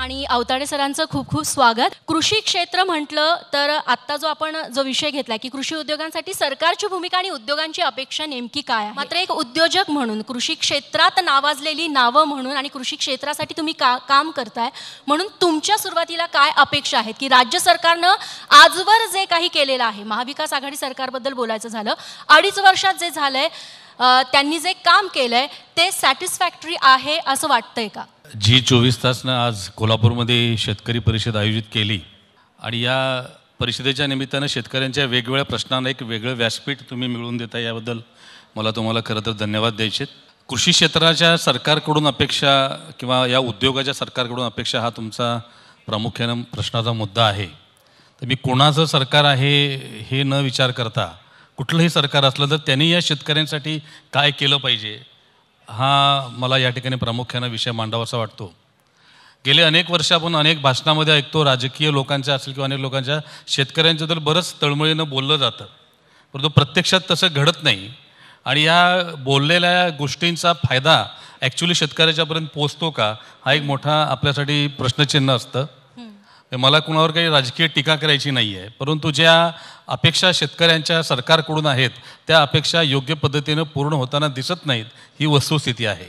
आणि अवताडे सरांचं खूप खूप स्वागत कृषी क्षेत्र म्हटलं तर आता जो आपण जो विषय घेतला की कृषी उद्योगांसाठी सरकारची भूमिका आणि उद्योगांची अपेक्षा नेमकी काय मात्र एक उद्योजक म्हणून कृषी क्षेत्रात नावाजलेली नावं म्हणून आणि कृषी क्षेत्रासाठी तुम्ही का काम करताय म्हणून तुमच्या सुरुवातीला काय अपेक्षा आहेत की राज्य सरकारनं आजवर जे काही केलेलं आहे महाविकास आघाडी सरकारबद्दल बोलायचं झालं अडीच वर्षात जे झालंय त्यांनी जे काम केलंय ते सॅटिस्फॅक्टरी आहे असं वाटतंय का जी चोवीस तासनं आज कोल्हापूरमध्ये शेतकरी परिषद आयोजित केली आणि या परिषदेच्या निमित्तानं शेतकऱ्यांच्या वेगवेगळ्या प्रश्नांना एक वेगळं व्यासपीठ तुम्ही मिळवून देता याबद्दल मला तुम्हाला खरं तर धन्यवाद द्यायचे कृषी क्षेत्राच्या सरकारकडून अपेक्षा किंवा या उद्योगाच्या सरकारकडून अपेक्षा हा तुमचा प्रामुख्यानं प्रश्नाचा मुद्दा आहे तर मी कोणाचं सरकार आहे हे न विचार करता कुठलंही सरकार असलं तर त्यांनी या शेतकऱ्यांसाठी काय केलं पाहिजे हा मला या ठिकाणी प्रामुख्यानं विषय मांडावासा वाटतो गेले अनेक वर्ष आपण अनेक भाषणामध्ये ऐकतो राजकीय लोकांच्या असेल किंवा अनेक लोकांच्या शेतकऱ्यांच्या बरंच तळमळीनं बोललं जातं परंतु प्रत्यक्षात तसं घडत नाही आणि या बोललेल्या गोष्टींचा फायदा ॲक्च्युली शेतकऱ्याच्यापर्यंत पोचतो का हा एक मोठा आपल्यासाठी प्रश्नचिन्ह असतं मला कुणावर काही राजकीय टीका करायची नाही आहे परंतु ज्या अपेक्षा शेतकऱ्यांच्या सरकारकडून आहेत त्या अपेक्षा योग्य पद्धतीनं पूर्ण होताना दिसत नाहीत ही वस्तुस्थिती आहे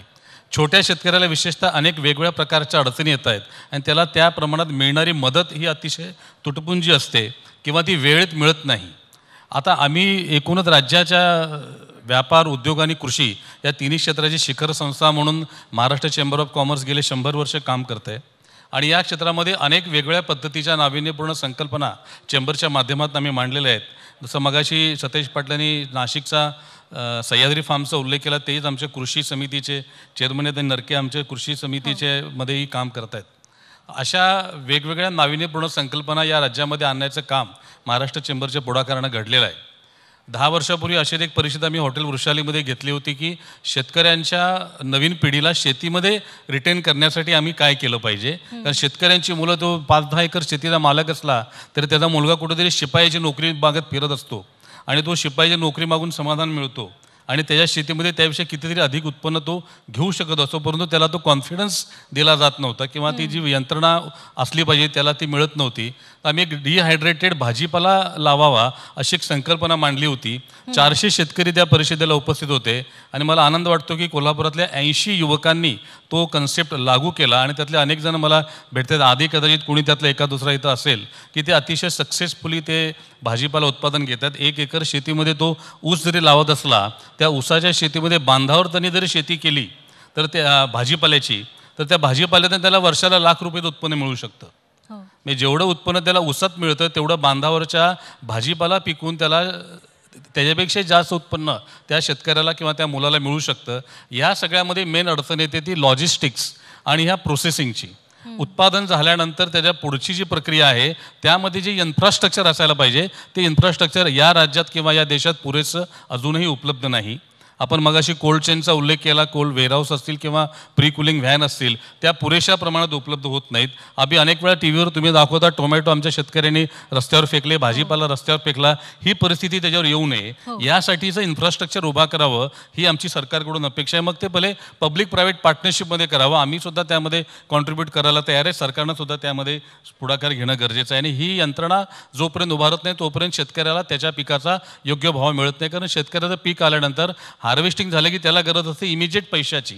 छोट्या शेतकऱ्याला विशेषतः अनेक वेगवेगळ्या प्रकारच्या अडचणी येत आहेत आणि त्याला त्या प्रमाणात मिळणारी मदत ही अतिशय तुटपुंजी असते किंवा ती वेळेत मिळत नाही आता आम्ही एकूणच राज्याच्या व्यापार उद्योग आणि कृषी या तिन्ही क्षेत्राची शिखर संस्था म्हणून महाराष्ट्र चेंबर ऑफ कॉमर्स गेले शंभर वर्ष काम आहे आणि या क्षेत्रामध्ये अनेक वेगळ्या पद्धतीच्या नाविन्यपूर्ण संकल्पना चेंबरच्या माध्यमातून आम्ही मांडलेल्या आहेत जसं मगाशी सतेज पाटलांनी नाशिकचा सह्याद्री फार्मचा उल्लेख केला तेच आमच्या कृषी समितीचे चेअरमन आहेत नरके आमच्या कृषी समितीचे मध्येही काम करत आहेत अशा वेगवेगळ्या नाविन्यपूर्ण संकल्पना या राज्यामध्ये आणण्याचं काम महाराष्ट्र चेंबरच्या पुढाकारानं घडलेलं आहे दहा वर्षापूर्वी अशी एक परिषद आम्ही हॉटेल वृषालीमध्ये घेतली होती की शेतकऱ्यांच्या नवीन पिढीला शेतीमध्ये रिटेन करण्यासाठी आम्ही काय केलं पाहिजे कारण शेतकऱ्यांची मुलं तो पाच दहा एकर शेतीचा मालक असला तर त्याचा मुलगा कुठेतरी शिपायाची नोकरी मागत फिरत असतो आणि तो शिपायाची नोकरी मागून समाधान मिळतो आणि त्याच्या शेतीमध्ये त्याविषयी कितीतरी अधिक उत्पन्न तो घेऊ शकत असतो परंतु त्याला तो कॉन्फिडन्स दिला जात नव्हता किंवा ती जी यंत्रणा असली पाहिजे त्याला ती मिळत नव्हती तर आम्ही एक डिहायड्रेटेड भाजीपाला लावावा अशी एक संकल्पना मांडली होती चारशे शेतकरी त्या परिषदेला उपस्थित होते आणि मला आनंद वाटतो की कोल्हापुरातल्या ऐंशी युवकांनी तो कन्सेप्ट लागू केला आणि त्यातले अनेक जण मला भेटतात आधी कदाचित कोणी त्यातला एका दुसरा इथं असेल की ते अतिशय सक्सेसफुली ते भाजीपाला उत्पादन घेतात एक एकर शेतीमध्ये तो ऊस जरी लावत असला त्या उसाच्या शेतीमध्ये बांधावर त्यांनी जरी शेती केली तर त्या भाजीपाल्याची तर त्या भाजीपाल्यातून त्याला वर्षाला लाख रुपये उत्पन्न मिळू शकतं हो. म्हणजे जेवढं उत्पन्न त्याला उसात मिळतं तेवढं बांधावरच्या भाजीपाला पिकून त्याला त्याच्यापेक्षा जास्त उत्पन्न त्या शेतकऱ्याला किंवा त्या मुलाला मिळू शकतं या सगळ्यामध्ये मेन अडचण येते ती लॉजिस्टिक्स आणि ह्या प्रोसेसिंगची उत्पादन झाल्यानंतर त्याच्या पुढची जी प्रक्रिया आहे त्यामध्ये जे इन्फ्रास्ट्रक्चर असायला पाहिजे ते इन्फ्रास्ट्रक्चर या राज्यात किंवा या देशात पुरेसं अजूनही उपलब्ध नाही आपण मगाशी कोल्ड चेनचा उल्लेख केला कोल्ड वेअरहाऊस असतील किंवा प्री कुलिंग व्हॅन असतील त्या पुरेशा प्रमाणात उपलब्ध होत नाहीत आम्ही अनेक वेळा टी व्हीवर तुम्ही दाखवता टोमॅटो आमच्या शेतकऱ्यांनी रस्त्यावर फेकले भाजीपाला रस्त्यावर फेकला ही परिस्थिती त्याच्यावर येऊ नये हो. यासाठीचं इन्फ्रास्ट्रक्चर उभा करावं ही आमची सरकारकडून अपेक्षा आहे मग ते भले पब्लिक प्रायव्हेट पार्टनरशिपमध्ये करावं आम्ही सुद्धा त्यामध्ये कॉन्ट्रीब्यूट करायला तयार आहे सरकारनं सुद्धा त्यामध्ये पुढाकार घेणं गरजेचं आहे आणि ही यंत्रणा जोपर्यंत उभारत नाही तोपर्यंत शेतकऱ्याला त्याच्या पिकाचा योग्य भाव मिळत नाही कारण शेतकऱ्याचं पीक आल्यानंतर हा हार्वेस्टिंग झालं की त्याला गरज असते इमिजिएट पैशाची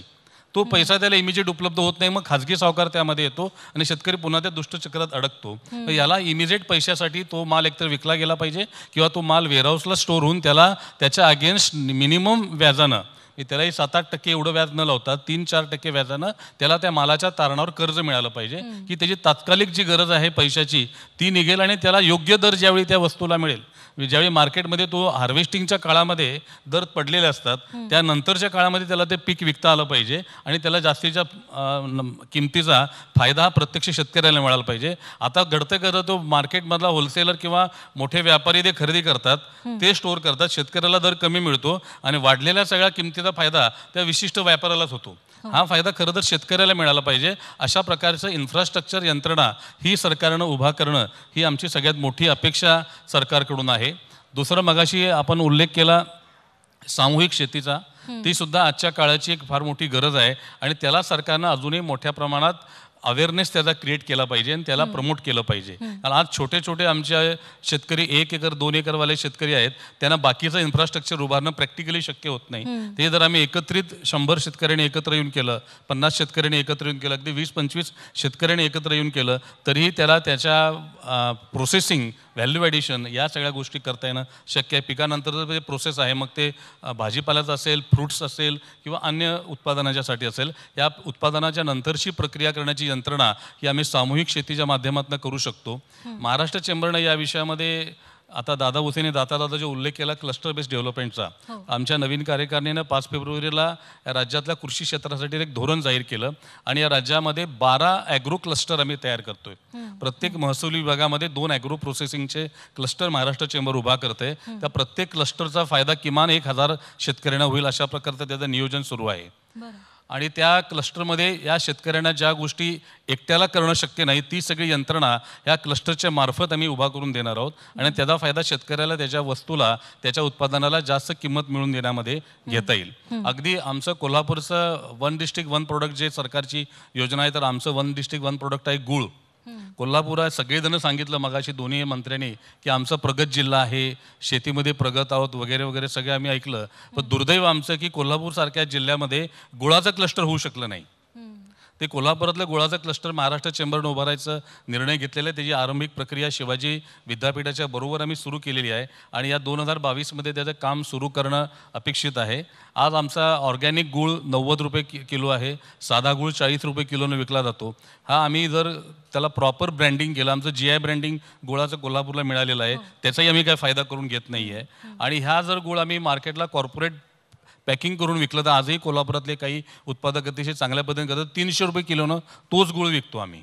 तो पैसा त्याला इमिजिएट उपलब्ध होत नाही मग खाजगी सावकार त्यामध्ये येतो आणि शेतकरी पुन्हा त्या दुष्टचक्रात अडकतो तर याला इमिजिएट पैशासाठी तो माल एकतर विकला गेला पाहिजे किंवा तो माल वेअरहाऊसला स्टोर होऊन त्याला त्याच्या अगेन्स्ट मिनिमम व्याजानं की त्यालाही सात आठ टक्के एवढं व्याज न लावता तीन चार टक्के व्याजानं त्याला त्या मालाच्या तारणावर कर्ज मिळालं पाहिजे की त्याची तात्कालिक जी गरज आहे पैशाची ती निघेल आणि त्याला योग्य दर ज्यावेळी त्या वस्तूला मिळेल ज्यावेळी मार्केटमध्ये तो हार्वेस्टिंगच्या काळामध्ये दर पडलेले असतात त्यानंतरच्या काळामध्ये त्याला ते पीक विकता आलं पाहिजे आणि त्याला जास्तीच्या किमतीचा फायदा हा प्रत्यक्ष शेतकऱ्याला मिळाला पाहिजे आता घडतं करतं तो मार्केटमधला होलसेलर किंवा मोठे व्यापारी ते खरेदी करतात ते स्टोअर करतात शेतकऱ्याला दर कमी मिळतो आणि वाढलेल्या सगळ्या किमती फायदा त्या विशिष्ट व्यापारालाच होतो हो. हा फायदा खरं तर शेतकऱ्याला मिळाला पाहिजे अशा प्रकारचं इन्फ्रास्ट्रक्चर यंत्रणा ही सरकारनं उभा करणं ही आमची सगळ्यात मोठी अपेक्षा सरकारकडून आहे दुसरं मगाशी आपण उल्लेख केला सामूहिक शेतीचा ती सुद्धा आजच्या काळाची एक फार मोठी गरज आहे आणि त्याला सरकारनं अजूनही मोठ्या प्रमाणात अवेअरनेस त्याचा क्रिएट केला पाहिजे आणि त्याला प्रमोट केलं पाहिजे कारण आज छोटे छोटे आमच्या शेतकरी एक एकर दोन एकरवाले शेतकरी आहेत त्यांना बाकीचं इन्फ्रास्ट्रक्चर उभारणं प्रॅक्टिकली शक्य होत नाही ते जर आम्ही एकत्रित शंभर शेतकऱ्यांनी एकत्र येऊन केलं पन्नास शेतकऱ्यांनी एकत्र येऊन केलं अगदी वीस पंचवीस शेतकऱ्यांनी एकत्र येऊन केलं तरीही त्याला त्याच्या प्रोसेसिंग व्हॅल्यू ॲडिशन या सगळ्या गोष्टी करता येणं शक्य आहे पिकानंतर जे प्रोसेस आहे मग ते भाजीपाल्याचं असेल फ्रूट्स असेल किंवा अन्य उत्पादनाच्यासाठी असेल या उत्पादनाच्या नंतरची प्रक्रिया करण्याची यंत्रणा ही आम्ही सामूहिक शेतीच्या माध्यमातून करू शकतो महाराष्ट्र चेंबरनं या विषयामध्ये आता दादा भुसेने दाता दादा जो उल्लेख केला क्लस्टर बेस्ड डेव्हलपमेंटचा आमच्या नवीन कार्यकारिणीनं पाच फेब्रुवारीला राज्यातल्या कृषी क्षेत्रासाठी एक धोरण जाहीर केलं आणि या राज्यामध्ये बारा ॲग्रो क्लस्टर आम्ही तयार करतोय प्रत्येक महसूल विभागामध्ये दोन ॲग्रो प्रोसेसिंगचे क्लस्टर महाराष्ट्र चेंबर उभा करते त्या प्रत्येक क्लस्टरचा फायदा किमान एक हजार शेतकऱ्यांना होईल अशा प्रकारचं त्याचं नियोजन सुरू आहे आणि त्या क्लस्टरमध्ये या शेतकऱ्यांना ज्या गोष्टी एकट्याला करणं शक्य नाही ती सगळी यंत्रणा या क्लस्टरच्या मार्फत आम्ही उभा करून देणार आहोत आणि त्याचा फायदा शेतकऱ्याला त्याच्या वस्तूला त्याच्या उत्पादनाला जास्त किंमत मिळून देण्यामध्ये घेता येईल अगदी आमचं कोल्हापूरचं वन डिस्ट्रिक्ट वन प्रोडक्ट जे सरकारची योजना आहे तर आमचं वन डिस्ट्रिक्ट वन प्रोडक्ट आहे गुळ कोल्हापूर आहे सगळेजणं सांगितलं मगाशी दोन्ही मंत्र्यांनी की आमचा प्रगत जिल्हा आहे शेतीमध्ये प्रगत आहोत वगैरे वगैरे सगळं आम्ही ऐकलं पण दुर्दैव आमचं की कोल्हापूरसारख्या जिल्ह्यामध्ये गुळाचं क्लस्टर होऊ शकलं नाही ते कोल्हापुरातल्या गुळाचं क्लस्टर महाराष्ट्र चेंबरनं उभारायचा निर्णय घेतलेला आहे त्याची आरंभिक प्रक्रिया शिवाजी विद्यापीठाच्या बरोबर आम्ही सुरू केलेली आहे आणि या दोन हजार बावीसमध्ये त्याचं काम सुरू करणं अपेक्षित आहे आज आमचा ऑर्गॅनिक गुळ नव्वद रुपये कि किलो आहे साधा गुळ चाळीस रुपये किलोनं विकला जातो हा आम्ही जर त्याला प्रॉपर ब्रँडिंग केलं आमचं जी आय ब्रँडिंग गुळाचं कोल्हापूरला मिळालेलं आहे हो. त्याचाही आम्ही काही फायदा करून घेत नाही आहे आणि ह्या जर गुळ आम्ही मार्केटला कॉर्पोरेट पॅकिंग करून विकलं तर आजही कोल्हापुरातले काही उत्पादक अतिशय चांगल्या पद्धतीने करतात तीनशे रुपये किलोनं तोच गुळ विकतो आम्ही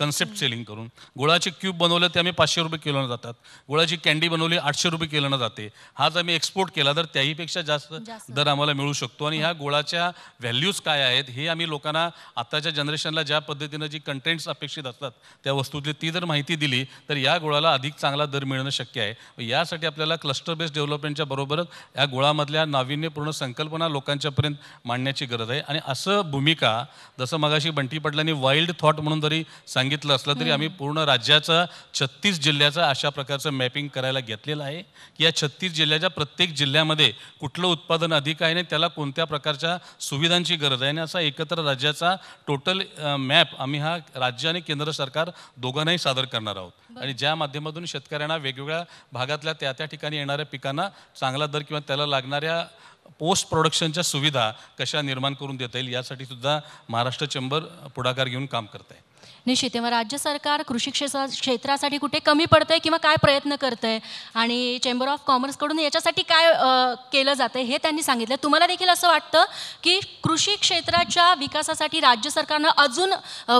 कन्सेप्ट सेलिंग करून गुळाचे क्यूब बनवले ते आम्ही पाचशे रुपये किलोनं जातात गुळाची कॅन्डी बनवली आठशे रुपये किलोनं जाते हा जर आम्ही एक्सपोर्ट केला तर त्याहीपेक्षा जास्त दर आम्हाला मिळू शकतो आणि ह्या गुळाच्या व्हॅल्यूज काय आहेत हे आम्ही लोकांना आताच्या जनरेशनला ज्या पद्धतीनं जी कंटेंट्स अपेक्षित असतात त्या वस्तूतली ती जर माहिती दिली तर या गुळाला अधिक चांगला दर मिळणं शक्य आहे यासाठी आपल्याला क्लस्टर बेस्ड डेव्हलपमेंटच्या बरोबरच या गुळामधल्या नाविन्यपूर्ण संकल्पना लोकांच्यापर्यंत मांडण्याची गरज आहे आणि असं भूमिका जसं मगाशी बंटी पडल्याने वाईल्ड थॉट म्हणून जरी सांगितलं सांगितलं असलं तरी आम्ही पूर्ण राज्याचा छत्तीस जिल्ह्याचा अशा प्रकारचं मॅपिंग करायला घेतलेलं आहे की या छत्तीस जिल्ह्याच्या प्रत्येक जिल्ह्यामध्ये कुठलं उत्पादन अधिक आहे आणि त्याला कोणत्या प्रकारच्या सुविधांची गरज आहे आणि असा एकत्र राज्याचा टोटल मॅप आम्ही हा राज्य आणि केंद्र सरकार दोघांनाही सादर करणार आहोत आणि ज्या माध्यमातून शेतकऱ्यांना वेगवेगळ्या भागातल्या त्या त्या ठिकाणी येणाऱ्या पिकांना चांगला दर किंवा त्याला लागणाऱ्या पोस्ट प्रोडक्शनच्या सुविधा कशा निर्माण करून देता येईल यासाठी सुद्धा महाराष्ट्र चेंबर पुढाकार घेऊन काम करत आहे निश्चित तेव्हा राज्य सरकार कृषी क्षेत्रा क्षेत्रासाठी कुठे कमी पडतंय किंवा काय प्रयत्न करतंय आणि चेंबर ऑफ कॉमर्सकडून याच्यासाठी काय केलं जातंय हे त्यांनी सांगितलं तुम्हाला देखील असं वाटतं की कृषी क्षेत्राच्या विकासासाठी राज्य सरकारनं अजून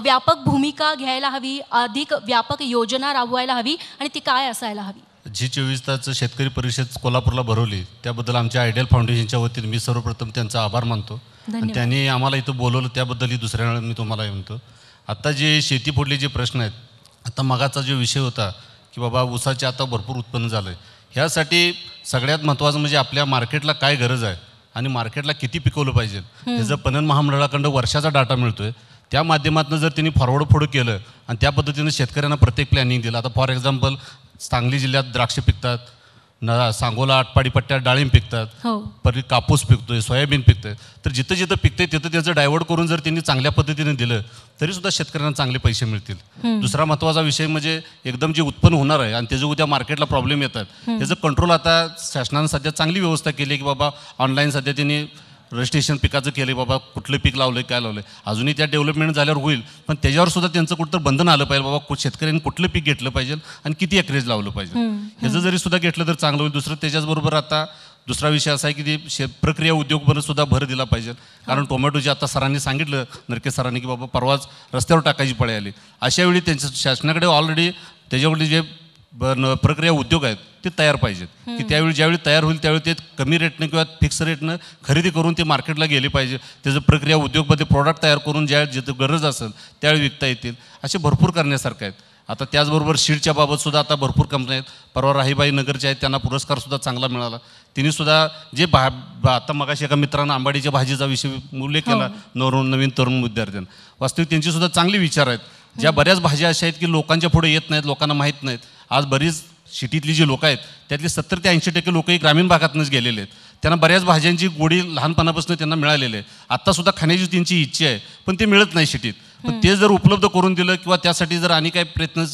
व्यापक भूमिका घ्यायला हवी अधिक व्यापक योजना राबवायला हवी आणि ती काय असायला हवी जी चोवीस तास शेतकरी परिषद कोल्हापूरला भरवली त्याबद्दल आमच्या आयडियल फाउंडेशनच्या वतीने मी सर्वप्रथम त्यांचा आभार मानतो त्यांनी आम्हाला इथं बोलवलं त्याबद्दलही दुसऱ्या वेळा मी तुम्हाला म्हणतो आत्ता जे शेती फोडले जे प्रश्न आहेत आता मगाचा जो विषय होता की बाबा ऊसाचे आता भरपूर उत्पन्न झालं आहे ह्यासाठी सगळ्यात महत्त्वाचं म्हणजे आपल्या मार्केटला काय गरज आहे आणि मार्केटला किती पिकवलं पाहिजे त्याचं पणन महामंडळाकडं वर्षाचा डाटा मिळतोय त्या माध्यमातून जर त्यांनी फॉरवर्ड फोड केलं आणि त्या पद्धतीनं शेतकऱ्यांना प्रत्येक प्लॅनिंग दिलं आता फॉर एक्झाम्पल सांगली जिल्ह्यात द्राक्ष पिकतात न सांगोला आटपाडी पट्ट्यात डाळीं पिकतात हो. परत कापूस पिकतोय सोयाबीन पिकतोय तर जिथं जिथं पिकते तिथं त्याचं डायव्हर्ट करून जर त्यांनी चांगल्या पद्धतीने दिलं तरी सुद्धा शेतकऱ्यांना चांगले पैसे मिळतील दुसरा महत्त्वाचा विषय म्हणजे एकदम जे उत्पन्न होणार आहे आणि त्याचं उद्या मार्केटला प्रॉब्लेम येतात त्याचं कंट्रोल आता शासनानं सध्या चांगली व्यवस्था केली की बाबा ऑनलाईन सध्या त्यांनी रजिस्ट्रेशन पिकाचं केलं बाबा कुठलं पीक लावलंय काय लावलं अजूनही त्या डेव्हलपमेंट झाल्यावर होईल पण त्याच्यावर सुद्धा त्यांचं कुठं बंधन आलं पाहिजे बाबा कुठ शेतकऱ्यांनी कुठलं पीक घेतलं पाहिजे आणि किती एकरेज लावलं पाहिजे ह्याचं जरी सुद्धा घेतलं तर चांगलं होईल दुसरं त्याच्याचबरोबर आता दुसरा विषय असा आहे की ते प्रक्रिया उद्योगवर सुद्धा भर दिला पाहिजे कारण टोमॅटोचे आता सरांनी सांगितलं नरके सरांनी की बाबा परवाच रस्त्यावर टाकायची पळे आली अशावेळी त्यांच्या शासनाकडे ऑलरेडी त्याच्याकडे जे बरं प्रक्रिया उद्योग आहेत ते तयार पाहिजेत की त्यावेळी ज्यावेळी तयार होईल त्यावेळी ते कमी रेटनं किंवा फिक्स रेटनं खरेदी करून ते मार्केटला गेले पाहिजे त्याचं प्रक्रिया उद्योगमध्ये प्रॉडक्ट तयार करून ज्या जिथं गरज असेल त्यावेळी विकता येतील असे भरपूर करण्यासारखे आहेत आता त्याचबरोबर शीडच्या बाबतसुद्धा आता भरपूर कंपन्या आहेत परवा राहीबाई नगरच्या आहेत त्यांना पुरस्कारसुद्धा चांगला मिळाला तिनेसुद्धा जे भा आता मगाशी एका मित्रांना आंबाडीच्या भाजीचा विषय उल्लेख केला हो. नवरून नवीन तरुण विद्यार्थ्यांना वास्तविक त्यांचीसुद्धा चांगले विचार आहेत ज्या बऱ्याच भाज्या अशा आहेत की लोकांच्या पुढे येत नाहीत लोकांना माहीत नाहीत आज बरीच सिटीतली जी लोकं आहेत त्यातली सत्तर ते ऐंशी टक्के लोकही ग्रामीण भागातूनच गेलेले आहेत त्यांना बऱ्याच भाज्यांची गोडी लहानपणापासून त्यांना मिळालेली आहे आत्तासुद्धा खाण्याची त्यांची इच्छा आहे पण ते मिळत नाही सिटीत पण ते जर उपलब्ध करून दिलं किंवा त्यासाठी जर आणि काही प्रयत्न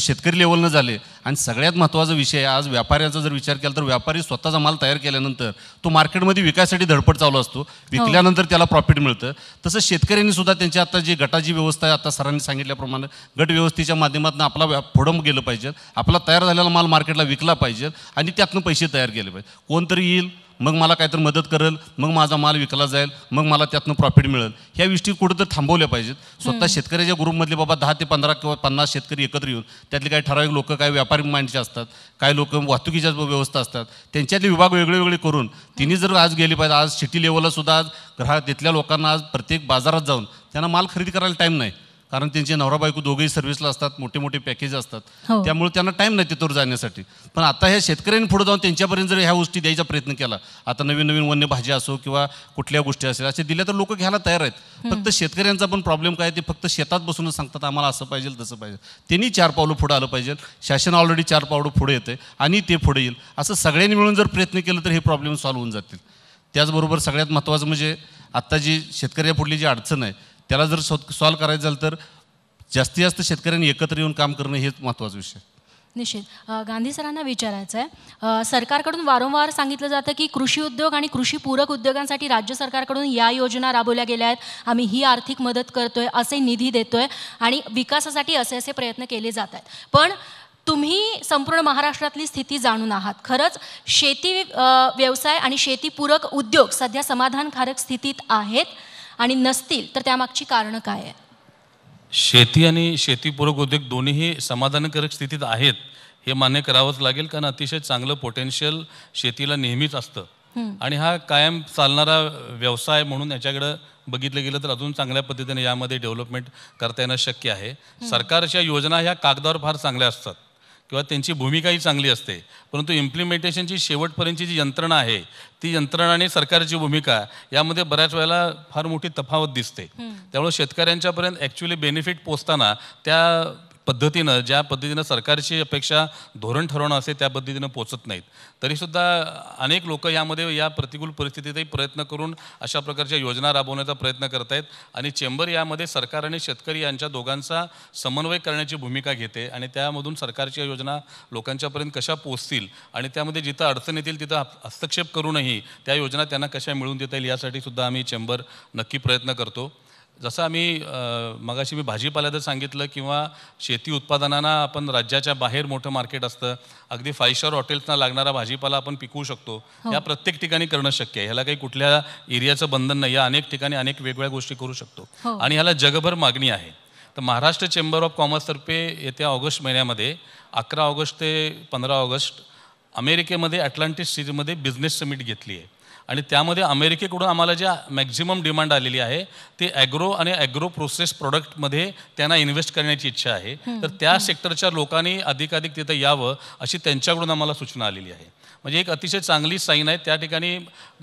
शेतकरी लेवलनं झाले आणि सगळ्यात महत्त्वाचा विषय आज व्यापाऱ्यांचा जर विचार केला तर व्यापारी स्वतःचा माल तयार केल्यानंतर तो मार्केटमध्ये विकायसाठी धडपड चालू असतो विकल्यानंतर हो. त्याला प्रॉफिट मिळतं तसं शेतकऱ्यांनी सुद्धा त्यांची आता जी गटाची व्यवस्था आहे आता सरांनी सांगितल्याप्रमाणे गट व्यवस्थेच्या माध्यमातून आपला व्या पुढं गेलं पाहिजे आपला तयार झालेला माल मार्केटला विकला पाहिजे आणि त्यातनं पैसे तयार केले पाहिजे कोणतरी येईल मग मला काहीतरी मदत करेल मग माझा माल विकला जाईल मग मला त्यातनं प्रॉफिट मिळेल ह्या गोष्टी कुठेतरी थांबवल्या पाहिजेत स्वतः शेतकऱ्याच्या ग्रुपमधले बाबा दहा ते पंधरा किंवा पन्नास शेतकरी एकत्र येऊन त्यातले काही ठराविक लोक काही व्यापारी माइंडचे असतात काही लोक वाहतुकीच्या व्यवस्था असतात त्यांच्यातले विभाग वेगळे वेगळे करून तिने जर आज गेले पाहिजे आज सिटी लेवलला सुद्धा आज ग्राहक तिथल्या लोकांना आज प्रत्येक बाजारात जाऊन त्यांना माल खरेदी करायला टाईम नाही कारण त्यांचे नवरा बायको दोघेही सर्व्हिसला असतात मोठे मोठे पॅकेज असतात हो. त्यामुळे त्यांना टाईम नाही तिथवर जाण्यासाठी पण आता ह्या शेतकऱ्यांनी पुढे जाऊन त्यांच्यापर्यंत जर ह्या गोष्टी द्यायचा प्रयत्न केला आता नवीन नवीन वन्य भाज्या असो किंवा कुठल्या गोष्टी असेल असे दिल्या तर लोक घ्यायला तयार आहेत फक्त शेतकऱ्यांचा पण प्रॉब्लेम काय ते फक्त शेतात बसूनच सांगतात आम्हाला असं पाहिजे तसं पाहिजे त्यांनी चार पावलं पुढे आलं पाहिजे शासन ऑलरेडी चार पावलं पुढे येते आणि ते पुढे येईल असं सगळ्यांनी मिळून जर प्रयत्न केलं तर हे प्रॉब्लेम सॉल्व्ह होऊन जातील त्याचबरोबर सगळ्यात महत्त्वाचं म्हणजे आत्ता जी शेतकऱ्या पुढली जी अडचण आहे त्याला जर सॉ सॉल्व्ह करायचं झालं तर जास्तीत जास्त शेतकऱ्यांनी एकत्र येऊन काम करणं हेच महत्त्वाचा विषय निश्चित गांधी सरांना विचारायचं आहे सरकारकडून वारंवार सांगितलं जातं की कृषी उद्योग आणि कृषीपूरक उद्योगांसाठी राज्य सरकारकडून या योजना राबवल्या गेल्या आहेत आम्ही ही आर्थिक मदत करतो आहे असे निधी देतो आहे आणि विकासासाठी असे असे प्रयत्न केले जात आहेत पण तुम्ही संपूर्ण महाराष्ट्रातली स्थिती जाणून आहात खरंच शेती व्यवसाय आणि शेतीपूरक उद्योग सध्या समाधानकारक स्थितीत आहेत आणि नसतील तर त्यामागची कारणं काय आहे शेती आणि शेतीपूरक उद्योग दोन्हीही समाधानकारक स्थितीत आहेत हे मान्य करावंच लागेल कारण अतिशय चांगलं पोटेन्शियल शेतीला नेहमीच असतं आणि हा कायम चालणारा व्यवसाय म्हणून याच्याकडं बघितलं गेलं तर अजून चांगल्या पद्धतीने यामध्ये डेव्हलपमेंट करता येणं शक्य आहे सरकारच्या योजना ह्या कागदावर फार चांगल्या असतात किंवा त्यांची भूमिकाही चांगली असते परंतु इम्प्लिमेंटेशनची शेवटपर्यंतची जी यंत्रणा आहे ती यंत्रणा आणि सरकारची भूमिका यामध्ये बऱ्याच वेळेला फार मोठी तफावत दिसते त्यामुळे शेतकऱ्यांच्यापर्यंत ॲक्च्युली बेनिफिट पोचताना त्या पद्धतीनं ज्या पद्धतीनं सरकारची अपेक्षा धोरण ठरवणं असे त्या पद्धतीनं पोचत नाहीत तरीसुद्धा अनेक लोक यामध्ये या प्रतिकूल परिस्थितीतही प्रयत्न करून अशा प्रकारच्या योजना राबवण्याचा प्रयत्न करत आहेत आणि चेंबर यामध्ये सरकार आणि शेतकरी यांच्या दोघांचा समन्वय करण्याची भूमिका घेते आणि त्यामधून सरकारच्या योजना लोकांच्यापर्यंत कशा पोचतील आणि त्यामध्ये जिथं अडचण येतील तिथं हस्तक्षेप करूनही त्या योजना त्यांना कशा मिळवून देता येईल यासाठी सुद्धा आम्ही चेंबर नक्की प्रयत्न करतो जसं आम्ही मगाशी मी तर सांगितलं किंवा शेती उत्पादनांना आपण राज्याच्या बाहेर मोठं मार्केट असतं अगदी फाय स्टार हॉटेल्सना लागणारा भाजीपाला आपण पिकवू शकतो हो. या प्रत्येक ठिकाणी करणं शक्य आहे ह्याला काही कुठल्या एरियाचं बंधन नाही या अनेक ठिकाणी अनेक वेगवेगळ्या गोष्टी करू शकतो हो. आणि ह्याला जगभर मागणी आहे तर महाराष्ट्र चेंबर ऑफ कॉमर्सतर्फे येत्या ऑगस्ट महिन्यामध्ये अकरा ऑगस्ट ते पंधरा ऑगस्ट अमेरिकेमध्ये अटलांटिक सिटीमध्ये बिझनेस समिट घेतली आहे आणि त्यामध्ये अमेरिकेकडून आम्हाला ज्या मॅक्झिमम डिमांड आलेली आहे ते ॲग्रो आणि ॲग्रो प्रोसेस प्रोडक्टमध्ये त्यांना इन्व्हेस्ट करण्याची इच्छा आहे तर त्या सेक्टरच्या लोकांनी अधिकाधिक तिथं यावं अशी त्यांच्याकडून आम्हाला सूचना आलेली आहे म्हणजे एक अतिशय चांगली साईन आहे त्या ठिकाणी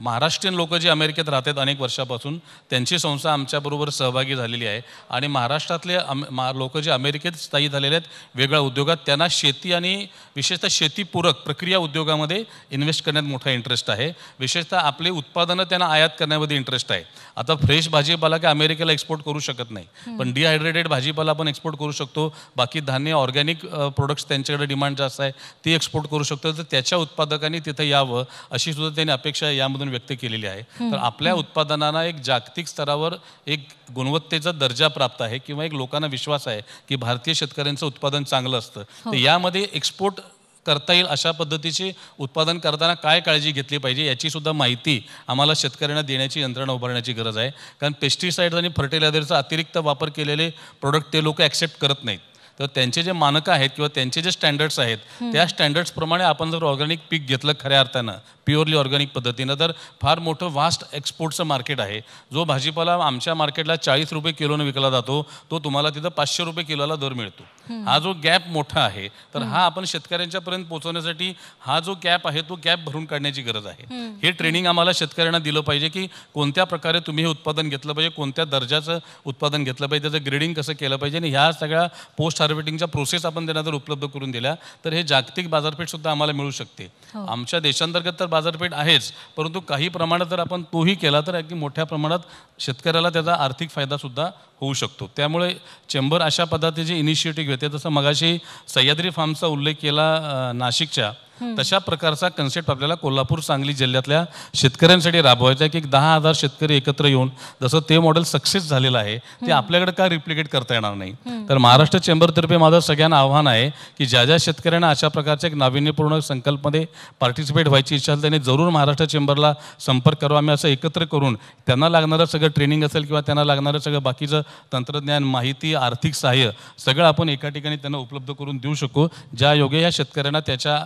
महाराष्ट्रीयन लोक जे अमेरिकेत राहतात अनेक वर्षापासून त्यांची संस्था आमच्याबरोबर सहभागी झालेली आहे आणि महाराष्ट्रातले अम लोक जे अमेरिकेत स्थायी झालेले आहेत वेगळ्या उद्योगात त्यांना शेती आणि विशेषतः शेतीपूरक प्रक्रिया उद्योगामध्ये इन्व्हेस्ट करण्यात मोठा इंटरेस्ट आहे विशेषतः आपले उत्पादनं त्यांना आयात करण्यामध्ये इंटरेस्ट आहे आता फ्रेश भाजीपाला काय अमेरिकेला एक्सपोर्ट करू शकत नाही पण डिहायड्रेटेड भाजीपाला आपण एक्सपोर्ट करू शकतो बाकी धान्य ऑर्गॅनिक प्रोडक्ट्स त्यांच्याकडे डिमांड जास्त आहे ती एक्सपोर्ट करू शकतो तर त्याच्या उत्पादकांनी तिथं यावं अशी सुद्धा त्यांनी अपेक्षा यामधून व्यक्त केलेली आहे तर आपल्या उत्पादनांना एक जागतिक स्तरावर एक गुणवत्तेचा दर्जा प्राप्त आहे किंवा एक लोकांना विश्वास आहे की भारतीय शेतकऱ्यांचं उत्पादन चांगलं असतं हो. तर यामध्ये एक्सपोर्ट करता येईल अशा पद्धतीची उत्पादन करताना काय काळजी घेतली पाहिजे याचीसुद्धा माहिती आम्हाला शेतकऱ्यांना देण्याची यंत्रणा उभारण्याची गरज आहे कारण पेस्टिसाईड्स आणि फर्टिलायझरचा अतिरिक्त वापर केलेले प्रोडक्ट ते लोक ॲक्सेप्ट करत नाहीत तर त्यांचे जे मानक आहेत किंवा त्यांचे जे स्टँडर्ड्स आहेत त्या स्टँडर्ड्सप्रमाणे आपण जर ऑर्गॅनिक पीक घेतलं खऱ्या अर्थानं प्युअरली ऑर्गॅनिक पद्धतीनं तर फार मोठं वास्ट एक्सपोर्टचं मार्केट आहे जो भाजीपाला आमच्या मार्केटला चाळीस रुपये किलोनं विकला जातो तो तुम्हाला तिथं पाचशे रुपये किलोला दर मिळतो हा जो गॅप मोठा आहे तर हा आपण शेतकऱ्यांच्यापर्यंत पोहोचवण्यासाठी हा जो गॅप आहे तो गॅप भरून काढण्याची गरज आहे हे ट्रेनिंग आम्हाला शेतकऱ्यांना दिलं पाहिजे की कोणत्या प्रकारे तुम्ही हे उत्पादन घेतलं पाहिजे कोणत्या दर्जाचं उत्पादन घेतलं पाहिजे त्याचं ग्रेडिंग कसं केलं पाहिजे आणि ह्या सगळ्या पोस्ट सर्वेटिंगच्या प्रोसेस आपण त्यांना जर उपलब्ध करून दिल्या तर हे जागतिक बाजारपेठसुद्धा आम्हाला मिळू शकते हो. आमच्या देशांतर्गत तर बाजारपेठ आहेच परंतु काही प्रमाणात जर आपण तोही केला तर अगदी मोठ्या प्रमाणात शेतकऱ्याला त्याचा आर्थिक फायदासुद्धा होऊ शकतो त्यामुळे चेंबर अशा पद्धतीचे इनिशिएटिव्ह घेते जसं मगाशी सह्याद्री फार्मचा उल्लेख केला नाशिकच्या तशा प्रकारचा कन्सेप्ट आपल्याला कोल्हापूर सांगली जिल्ह्यातल्या शेतकऱ्यांसाठी राबवायचा आहे की एक दहा हजार शेतकरी एकत्र येऊन जसं ते मॉडेल सक्सेस झालेलं आहे ते आपल्याकडे का रिप्लिकेट करता येणार नाही तर महाराष्ट्र चेंबरतर्फे माझं सगळ्यांना आव्हान आहे की ज्या ज्या शेतकऱ्यांना अशा प्रकारच्या एक नाविन्यपूर्ण संकल्पमध्ये पार्टिसिपेट व्हायची इच्छा असेल त्यांनी जरूर महाराष्ट्र चेंबरला संपर्क करावा आम्ही असं एकत्र करून त्यांना लागणारं सगळं ट्रेनिंग असेल किंवा त्यांना लागणारं सगळं बाकीचं तंत्रज्ञान माहिती आर्थिक सहाय्य सगळं आपण एका ठिकाणी त्यांना उपलब्ध करून देऊ शकू ज्या योग्य या शेतकऱ्यांना त्याच्या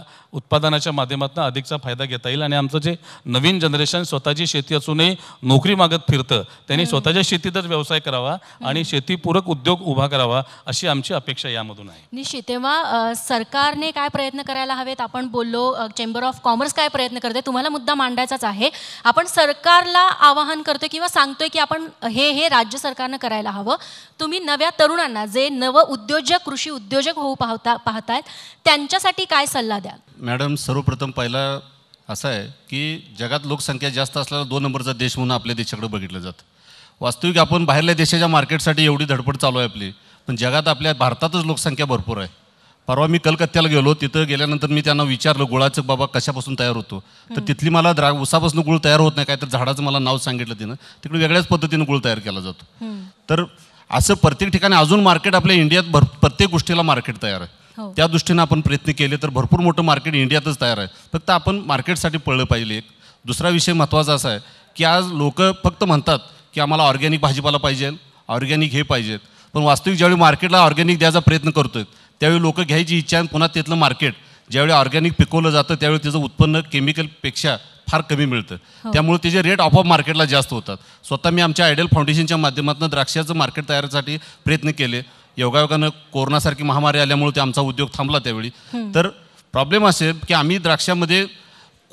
उत्पादनाच्या माध्यमातून अधिकचा फायदा घेता येईल आणि आमचं जे नवीन जनरेशन स्वतःची शेती असूनही नोकरी मागत फिरतं त्यांनी स्वतःच्या शेतीतच व्यवसाय करावा आणि शेतीपूरक उद्योग उभा करावा अशी आमची अपेक्षा यामधून आहे निश्चित तेव्हा सरकारने काय प्रयत्न करायला हवेत आपण बोललो चेंबर ऑफ कॉमर्स काय प्रयत्न करते तुम्हाला मुद्दा मांडायचाच आहे आपण सरकारला आवाहन करतोय किंवा सांगतोय की आपण हे हे राज्य सरकारनं करायला हवं तुम्ही नव्या तरुणांना जे नव उद्योजक कृषी उद्योजक होऊ पाहता पाहतायत त्यांच्यासाठी काय सल्ला द्या मॅडम सर्वप्रथम पहिला असं आहे की जगात लोकसंख्या जास्त असलेला दोन नंबरचा देश म्हणून आपल्या देशाकडे बघितलं जातं वास्तविक आपण बाहेरल्या देशाच्या मार्केटसाठी एवढी धडपड चालू आहे आपली पण जगात आपल्या भारतातच लोकसंख्या भरपूर आहे परवा मी कलकत्त्याला गेलो तिथं गेल्यानंतर मी त्यांना विचारलं गुळाचं बाबा कशापासून तयार होतो तर तिथली मला द्रा उसापासून गुळ तयार होत नाही काय तर झाडाचं मला नाव सांगितलं तिनं तिकडे वेगळ्याच पद्धतीनं गुळ तयार केला जातो तर असं प्रत्येक ठिकाणी अजून मार्केट आपल्या इंडियात भर प्रत्येक गोष्टीला मार्केट तयार आहे हो. त्या दृष्टीनं आपण प्रयत्न केले तर भरपूर मोठं मार्केट इंडियातच तयार आहे फक्त आपण मार्केटसाठी पळलं पाहिजे एक दुसरा विषय महत्त्वाचा असा आहे की आज लोक फक्त म्हणतात की आम्हाला ऑर्गॅनिक भाजीपाला पाहिजे ऑर्गॅनिक हे पाहिजेत पण वास्तविक ज्यावेळी मार्केटला ऑर्गॅनिक द्यायचा प्रयत्न करतो आहे त्यावेळी लोकं घ्यायची इच्छा आणि पुन्हा तिथलं मार्केट ज्यावेळी ऑर्गॅनिक पिकवलं जातं त्यावेळी त्याचं उत्पन्न केमिकलपेक्षा फार कमी मिळतं हो. त्यामुळे त्याचे रेट ऑफ ऑफ मार्केटला जास्त होतात स्वतः मी आमच्या आयडियल फाउंडेशनच्या माध्यमातून द्राक्षाचं मार्केट तयारसाठी प्रयत्न केले योगायोगानं कोरोनासारखी महामारी आल्यामुळे ते आमचा उद्योग थांबला त्यावेळी तर प्रॉब्लेम असे की आम्ही द्राक्षामध्ये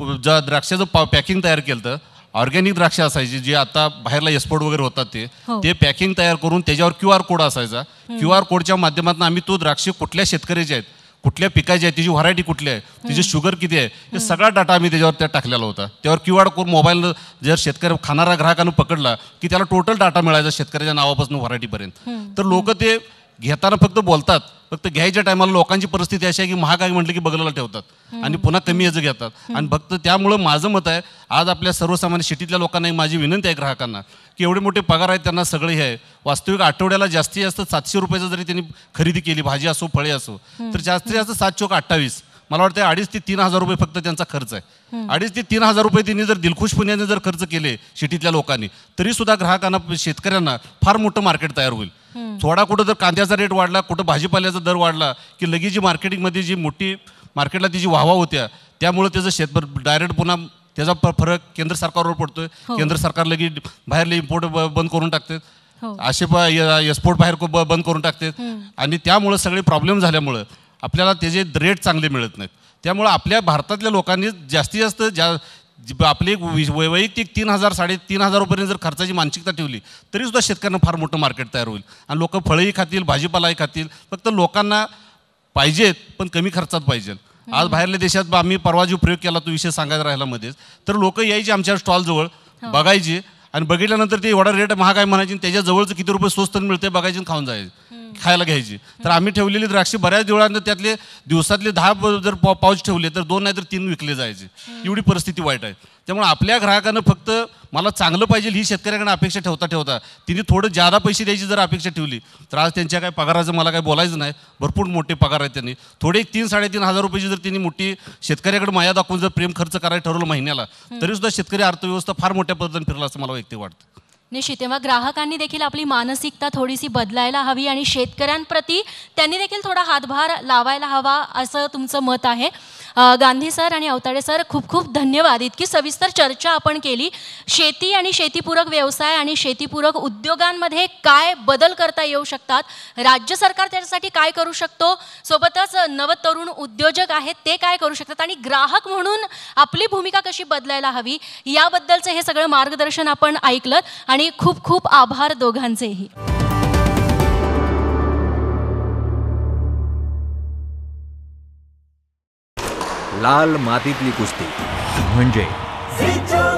ज्या द्राक्षाचं पा पॅकिंग तयार केलं तर ऑर्गॅनिक द्राक्ष असायची जे आता बाहेरला एक्सपोर्ट वगैरे होतात ते हो. ते पॅकिंग तयार करून त्याच्यावर क्यू आर कोड असायचा क्यू आर कोडच्या माध्यमातून आम्ही तो द्राक्ष कुठल्या शेतकऱ्याचे आहेत कुठल्या पिकाची आहे तिची व्हरायटी कुठली आहे तिची शुगर किती आहे हे सगळा डाटा आम्ही त्याच्यावर त्या टाकलेला होता त्यावर क्यू आर कोड मोबाईल जर शेतकरी खाणारा ग्राहकानं पकडला की त्याला टोटल डाटा मिळायचा शेतकऱ्याच्या नावापासून व्हरायटीपर्यंत तर लोक ते घेताना फक्त बोलतात फक्त घ्यायच्या टायमाला लोकांची परिस्थिती अशी आहे की महागाई म्हटलं की बगलाला ठेवतात आणि पुन्हा कमी याचं घेतात आणि फक्त त्यामुळं माझं मत आहे आज आपल्या सर्वसामान्य शेतीतल्या लोकांना माझी विनंती आहे ग्राहकांना की एवढे मोठे पगार आहेत त्यांना सगळे हे वास्तविक आठवड्याला जास्तीत जास्त सातशे रुपयाचं जरी त्यांनी खरेदी केली भाजी असो फळे असो तर जास्तीत जास्त सात चौक अठ्ठावीस मला वाटतं अडीच ते तीन हजार रुपये फक्त त्यांचा खर्च आहे अडीच ते तीन हजार रुपये त्यांनी जर पुण्याने जर खर्च केले शेतीतल्या लोकांनी तरी सुद्धा ग्राहकांना शेतकऱ्यांना फार मोठं मार्केट तयार होईल थोडा कुठं जर कांद्याचा रेट वाढला कुठं भाजीपाल्याचा दर वाढला की लगेच जी मार्केटिंगमध्ये जी मोठी मार्केटला ती जी वाहवा होत्या त्यामुळे त्याचं शेतभर डायरेक्ट पुन्हा त्याचा फरक केंद्र सरकारवर पडतोय हो. केंद्र सरकार लगेच बाहेरले इम्पोर्ट बंद करून टाकते हो. असे एक्सपोर्ट बाहेर बंद करून टाकते आणि त्यामुळं सगळे प्रॉब्लेम झाल्यामुळं आपल्याला त्याचे रेट चांगले मिळत नाहीत त्यामुळं आपल्या भारतातल्या लोकांनी जास्तीत जास्त आपली एक वैयक्तिक तीन हजार साडेतीन हजारपर्यंत जर खर्चाची मानसिकता ठेवली तरीसुद्धा शेतकऱ्यांना फार मोठं मार्केट तयार होईल आणि लोकं फळंही खातील भाजीपालाही खातील फक्त लोकांना पाहिजेत पण कमी खर्चात पाहिजे आज बाहेरल्या देशात आम्ही परवा जो प्रयोग केला तो विषय सांगायला राहिला मध्येच तर लोक यायचे आमच्या स्टॉलजवळ हो. बघायचे आणि बघितल्यानंतर ते एवढा रेट महाग आहे म्हणायची त्याच्या त्याच्याजवळचं किती रुपये स्वस्त मिळते बघायची खाऊन जायची खायला घ्यायची तर आम्ही ठेवलेली द्राक्षे बऱ्याच दिवळानंतर त्यातले दिवसातले दहा जर पाऊच ठेवले तर दोन नाही तर तीन विकले जायचे एवढी परिस्थिती वाईट आहे त्यामुळे आपल्या ग्राहकानं फक्त मला चांगलं पाहिजे ही शेतकऱ्याकडे अपेक्षा ठेवता ठेवता तिने थोडं जादा पैसे द्यायची जर अपेक्षा ठेवली तर आज त्यांच्या काय पगाराचं मला काही बोलायचं नाही भरपूर मोठे पगार आहेत त्यांनी थोडे तीन साडेतीन हजार रुपयाची जर त्यांनी मोठी शेतकऱ्याकडे माया दाखवून जर प्रेम खर्च करायला ठरवलं महिन्याला तरीसुद्धा शेतकरी अर्थव्यवस्था फार मोठ्या पद्धतीने फिरला असं मला व्यक्ती वाटतं निश्चित तेव्हा ग्राहकांनी देखील आपली मानसिकता थोडीशी बदलायला हवी आणि शेतकऱ्यांप्रती त्यांनी देखील थोडा हातभार लावायला हवा असं तुमचं मत आहे गांधी सर आणि अवताडे सर खूप खूप धन्यवाद इतकी सविस्तर चर्चा आपण केली शेती आणि शेतीपूरक व्यवसाय आणि शेतीपूरक उद्योगांमध्ये काय बदल करता येऊ शकतात राज्य सरकार त्याच्यासाठी काय करू शकतो सोबतच नवतरुण उद्योजक आहेत ते काय करू शकतात आणि ग्राहक म्हणून आपली भूमिका कशी बदलायला हवी याबद्दलचं हे सगळं मार्गदर्शन आपण ऐकलं आणि खूप खूप आभार दोघांचेही लाल मातीतली कुस्ती म्हणजे